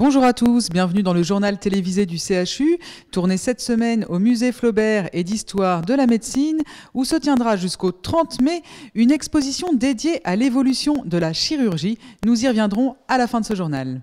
Bonjour à tous, bienvenue dans le journal télévisé du CHU, tourné cette semaine au musée Flaubert et d'histoire de la médecine, où se tiendra jusqu'au 30 mai une exposition dédiée à l'évolution de la chirurgie. Nous y reviendrons à la fin de ce journal.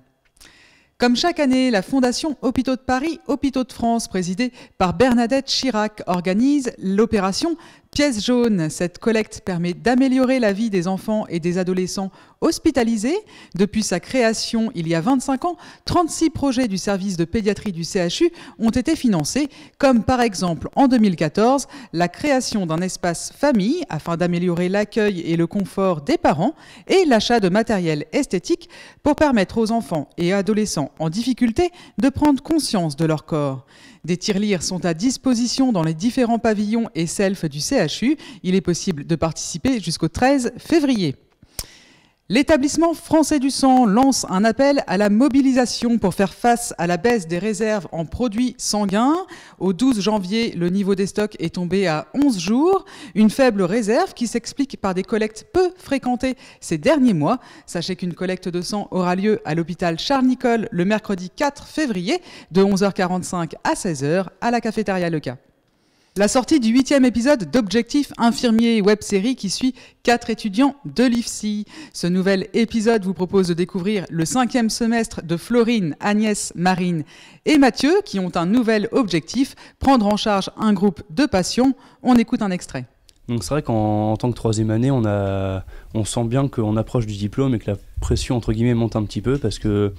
Comme chaque année, la Fondation Hôpitaux de Paris, Hôpitaux de France, présidée par Bernadette Chirac, organise l'opération Pièce jaune. Cette collecte permet d'améliorer la vie des enfants et des adolescents hospitalisés. Depuis sa création il y a 25 ans, 36 projets du service de pédiatrie du CHU ont été financés, comme par exemple en 2014 la création d'un espace famille afin d'améliorer l'accueil et le confort des parents et l'achat de matériel esthétique pour permettre aux enfants et adolescents en difficulté de prendre conscience de leur corps. Des tirelires sont à disposition dans les différents pavillons et selfs du CHU. Il est possible de participer jusqu'au 13 février. L'établissement français du sang lance un appel à la mobilisation pour faire face à la baisse des réserves en produits sanguins. Au 12 janvier, le niveau des stocks est tombé à 11 jours, une faible réserve qui s'explique par des collectes peu fréquentées ces derniers mois. Sachez qu'une collecte de sang aura lieu à l'hôpital Charles-Nicolle le mercredi 4 février de 11h45 à 16h à la cafétéria Leca la sortie du huitième épisode d'Objectif Infirmier, web-série qui suit quatre étudiants de l'IFSI. Ce nouvel épisode vous propose de découvrir le cinquième semestre de Florine, Agnès, Marine et Mathieu qui ont un nouvel objectif, prendre en charge un groupe de patients. On écoute un extrait. Donc c'est vrai qu'en tant que troisième année, on, a, on sent bien qu'on approche du diplôme et que la pression entre guillemets monte un petit peu parce que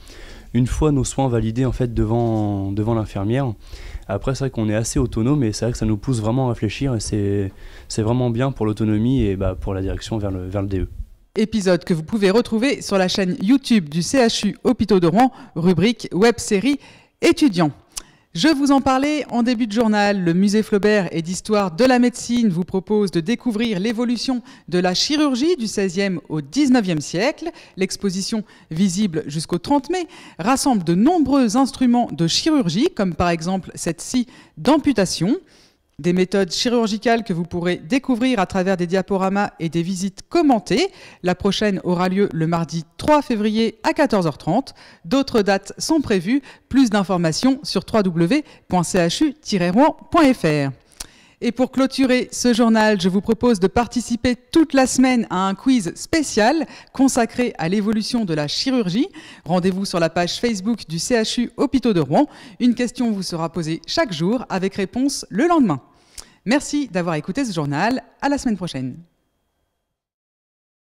une fois nos soins validés en fait devant, devant l'infirmière. Après, c'est vrai qu'on est assez autonome et c'est vrai que ça nous pousse vraiment à réfléchir et c'est, vraiment bien pour l'autonomie et bah, pour la direction vers le, vers le DE. Épisode que vous pouvez retrouver sur la chaîne YouTube du CHU Hôpitaux de Rouen, rubrique web série étudiants. Je vous en parlais en début de journal. Le musée Flaubert et d'histoire de la médecine vous propose de découvrir l'évolution de la chirurgie du 16e au 19e siècle. L'exposition, visible jusqu'au 30 mai, rassemble de nombreux instruments de chirurgie, comme par exemple cette scie d'amputation. Des méthodes chirurgicales que vous pourrez découvrir à travers des diaporamas et des visites commentées. La prochaine aura lieu le mardi 3 février à 14h30. D'autres dates sont prévues. Plus d'informations sur www.chu-rouen.fr. Et pour clôturer ce journal, je vous propose de participer toute la semaine à un quiz spécial consacré à l'évolution de la chirurgie. Rendez-vous sur la page Facebook du CHU Hôpitaux de Rouen. Une question vous sera posée chaque jour avec réponse le lendemain. Merci d'avoir écouté ce journal. À la semaine prochaine.